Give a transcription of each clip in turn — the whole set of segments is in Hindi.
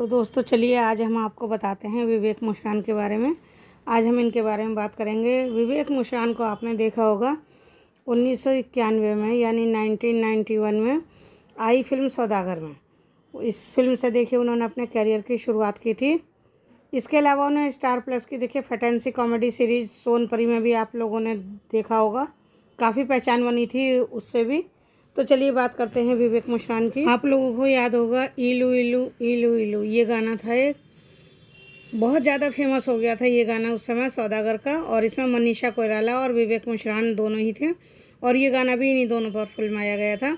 तो दोस्तों चलिए आज हम आपको बताते हैं विवेक मुस्कान के बारे में आज हम इनके बारे में बात करेंगे विवेक मुस्कान को आपने देखा होगा उन्नीस में यानी 1991 में आई फिल्म सौदागर में इस फिल्म से देखिए उन्होंने अपने करियर की शुरुआत की थी इसके अलावा उन्हें स्टार प्लस की देखिए फैटेंसी कॉमेडी सीरीज सोनपरी में भी आप लोगों ने देखा होगा काफ़ी पहचान बनी थी उससे भी तो चलिए बात करते हैं विवेक मुश्रान की आप लोगों को याद होगा इलू इलू इलू इलू ये गाना था एक बहुत ज़्यादा फेमस हो गया था ये गाना उस समय सौदागर का और इसमें मनीषा कोयराला और विवेक मुश्रान दोनों ही थे और ये गाना भी इन्हीं दोनों पर फिल्माया गया था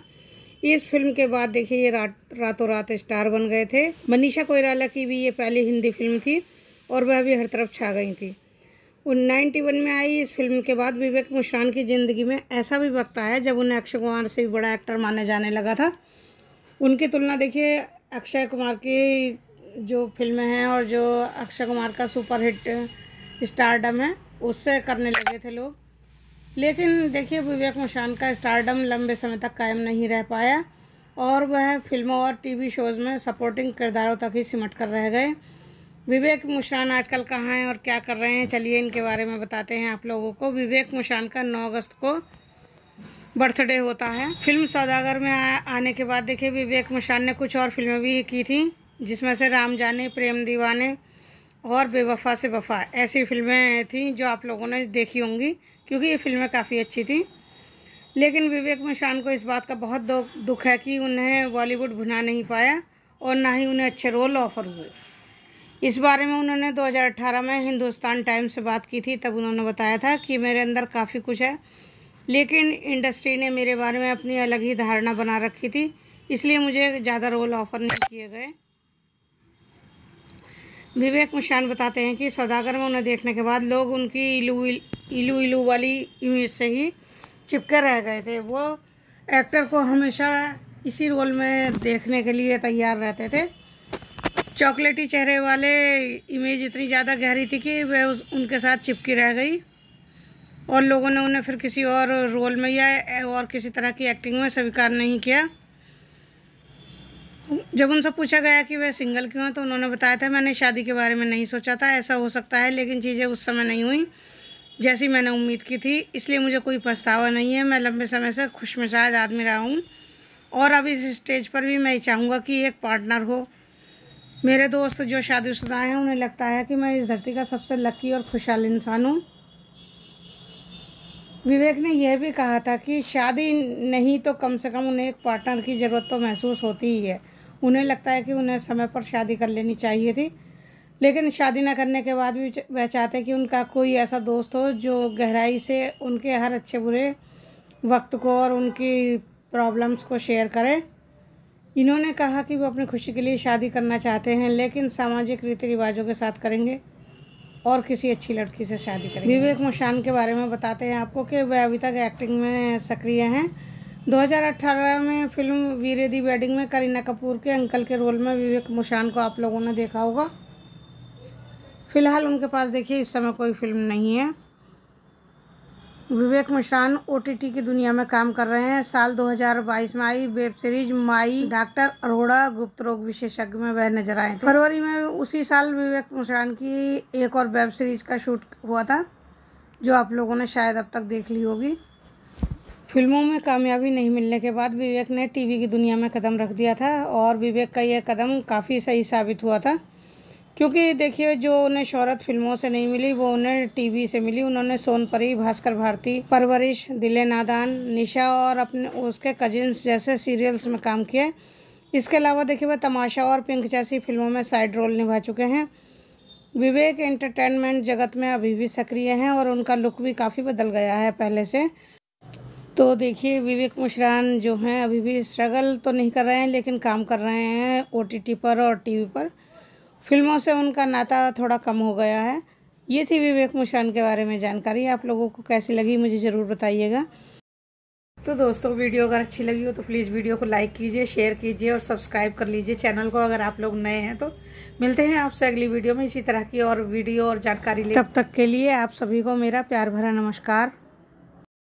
इस फिल्म के बाद देखिए ये रात रातों रात स्टार बन गए थे मनीषा कोयराला की भी ये पहली हिंदी फिल्म थी और वह भी हर तरफ छा गई थी नाइन्टी वन में आई इस फिल्म के बाद विवेक मुश्रान की ज़िंदगी में ऐसा भी वक्त आया जब उन्हें अक्षय कुमार से भी बड़ा एक्टर माने जाने लगा था उनकी तुलना देखिए अक्षय कुमार की जो फिल्में हैं और जो अक्षय कुमार का सुपरहिट स्टारडम है उससे करने लगे थे लोग लेकिन देखिए विवेक मुशान का स्टारडम लंबे समय तक कायम नहीं रह पाया और वह फिल्मों और टीवी शोज़ में सपोर्टिंग किरदारों तक ही सिमट कर रह गए विवेक मुशरान आजकल कहाँ हैं और क्या कर रहे हैं चलिए इनके बारे में बताते हैं आप लोगों को विवेक मुशरान का 9 अगस्त को बर्थडे होता है फिल्म सौदागर में आ, आने के बाद देखिए विवेक मुशरान ने कुछ और फिल्में भी की थी जिसमें से राम जाने प्रेम दीवाने और बेवफा से वफा ऐसी फिल्में थी जो आप लोगों ने देखी होंगी क्योंकि ये फिल्में काफ़ी अच्छी थी लेकिन विवेक मिश्रान को इस बात का बहुत दुख है कि उन्हें बॉलीवुड भुना नहीं पाया और ना ही उन्हें अच्छे रोल ऑफर हुए इस बारे में उन्होंने 2018 में हिंदुस्तान टाइम्स से बात की थी तब उन्होंने बताया था कि मेरे अंदर काफ़ी कुछ है लेकिन इंडस्ट्री ने मेरे बारे में अपनी अलग ही धारणा बना रखी थी इसलिए मुझे ज़्यादा रोल ऑफर नहीं किए गए विवेक मिशान बताते हैं कि सौदागर में उन्हें देखने के बाद लोग उनकी इलू इलू इलू वाली इमेज से ही चिपके रह गए थे वो एक्टर को हमेशा इसी रोल में देखने के लिए तैयार रहते थे चॉकलेटी चेहरे वाले इमेज इतनी ज़्यादा गहरी थी कि वह उस उनके साथ चिपकी रह गई और लोगों ने उन्हें फिर किसी और रोल में या और किसी तरह की एक्टिंग में स्वीकार नहीं किया जब उनसे पूछा गया कि वह सिंगल क्यों हैं तो उन्होंने बताया था मैंने शादी के बारे में नहीं सोचा था ऐसा हो सकता है लेकिन चीज़ें उस समय नहीं हुई जैसी मैंने उम्मीद की थी इसलिए मुझे कोई पछतावा नहीं है मैं लंबे समय से खुशमिजाज आदमी रहा हूँ और अब इस स्टेज पर भी मैं चाहूँगा कि एक पार्टनर हो मेरे दोस्त जो शादीशुदा हैं उन्हें लगता है कि मैं इस धरती का सबसे लकी और खुशहाल इंसान हूँ विवेक ने यह भी कहा था कि शादी नहीं तो कम से कम उन्हें एक पार्टनर की ज़रूरत तो महसूस होती ही है उन्हें लगता है कि उन्हें समय पर शादी कर लेनी चाहिए थी लेकिन शादी ना करने के बाद भी वह चाहते कि उनका कोई ऐसा दोस्त हो जो गहराई से उनके हर अच्छे बुरे वक्त को और उनकी प्रॉब्लम्स को शेयर करें इन्होंने कहा कि वो अपनी खुशी के लिए शादी करना चाहते हैं लेकिन सामाजिक रीति रिवाजों के साथ करेंगे और किसी अच्छी लड़की से शादी करेंगे विवेक मोशान के बारे में बताते हैं आपको कि वह अभी तक एक्टिंग में सक्रिय हैं 2018 में फिल्म वीरे दी वेडिंग में करीना कपूर के अंकल के रोल में विवेक मोशान को आप लोगों ने देखा होगा फिलहाल उनके पास देखिए इस समय कोई फिल्म नहीं है विवेक मिश्रान ओ की दुनिया में काम कर रहे हैं साल 2022 में आई वेब सीरीज माई डॉक्टर अरोड़ा गुप्त रोग विशेषज्ञ में वह नजर आए थे फरवरी में उसी साल विवेक मिश्रान की एक और वेब सीरीज का शूट हुआ था जो आप लोगों ने शायद अब तक देख ली होगी फिल्मों में कामयाबी नहीं मिलने के बाद विवेक ने टीवी की दुनिया में कदम रख दिया था और विवेक का यह कदम काफ़ी सही साबित हुआ था क्योंकि देखिए जो उन्हें शोहरत फिल्मों से नहीं मिली वो उन्हें टीवी से मिली उन्होंने सोनपरी भास्कर भारती परवरिश दिले नादान निशा और अपने उसके कजिन्स जैसे सीरियल्स में काम किए इसके अलावा देखिए वह तमाशा और पिंक जैसी फिल्मों में साइड रोल निभा चुके हैं विवेक एंटरटेनमेंट जगत में अभी भी सक्रिय हैं और उनका लुक भी काफ़ी बदल गया है पहले से तो देखिए विवेक मिश्रान जो हैं अभी भी स्ट्रगल तो नहीं कर रहे हैं लेकिन काम कर रहे हैं ओ पर और टी पर फिल्मों से उनका नाता थोड़ा कम हो गया है ये थी विवेक मुशान के बारे में जानकारी आप लोगों को कैसी लगी मुझे ज़रूर बताइएगा तो दोस्तों वीडियो अगर अच्छी लगी हो तो प्लीज़ वीडियो को लाइक कीजिए शेयर कीजिए और सब्सक्राइब कर लीजिए चैनल को अगर आप लोग नए हैं तो मिलते हैं आपसे अगली वीडियो में इसी तरह की और वीडियो और जानकारी ले तब तक के लिए आप सभी को मेरा प्यार भरा नमस्कार